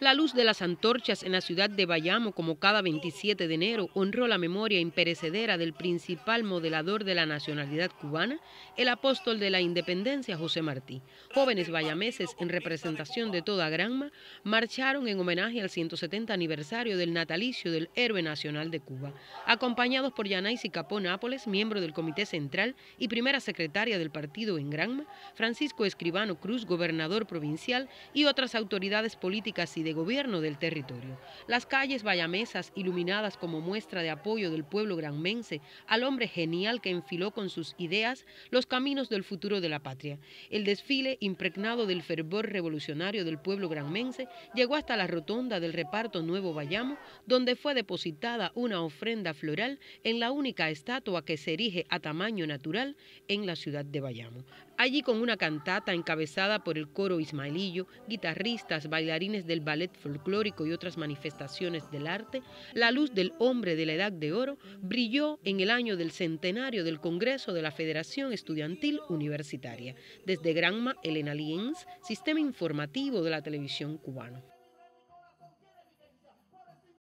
La luz de las antorchas en la ciudad de Bayamo, como cada 27 de enero, honró la memoria imperecedera del principal modelador de la nacionalidad cubana, el apóstol de la independencia José Martí. Jóvenes bayameses en representación de toda Granma marcharon en homenaje al 170 aniversario del natalicio del héroe nacional de Cuba, acompañados por y Capó Nápoles, miembro del Comité Central y primera secretaria del partido en Granma, Francisco Escribano Cruz, gobernador provincial y otras autoridades políticas y de gobierno del territorio. Las calles bayamesas iluminadas como muestra de apoyo del pueblo granmense al hombre genial que enfiló con sus ideas los caminos del futuro de la patria. El desfile, impregnado del fervor revolucionario del pueblo granmense, llegó hasta la rotonda del reparto Nuevo Bayamo, donde fue depositada una ofrenda floral en la única estatua que se erige a tamaño natural en la ciudad de Bayamo. Allí con una cantata encabezada por el coro ismaelillo, guitarristas, bailarines del ballet, folclórico y otras manifestaciones del arte, la luz del hombre de la Edad de Oro brilló en el año del centenario del Congreso de la Federación Estudiantil Universitaria. Desde Granma, Elena Lienz, Sistema Informativo de la Televisión Cubana.